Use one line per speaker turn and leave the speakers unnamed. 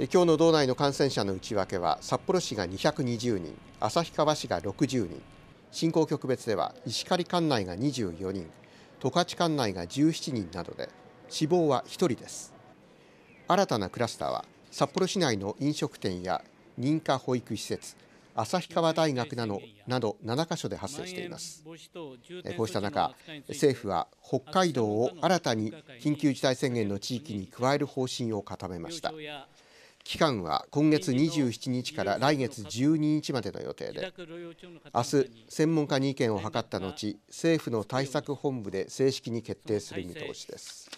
今日の道内の感染者の内訳は札幌市が220人旭川市が60人振興局別では石狩管内が24人十勝管内が17人などで死亡は1人です新たなクラスターは札幌市内の飲食店や認可保育施設旭川大学などなど7カ所で発生していますこうした中政府は北海道を新たに緊急事態宣言の地域に加える方針を固めました期間は今月27日から来月12日までの予定で明日専門家に意見を諮った後政府の対策本部で正式に決定する見通し
です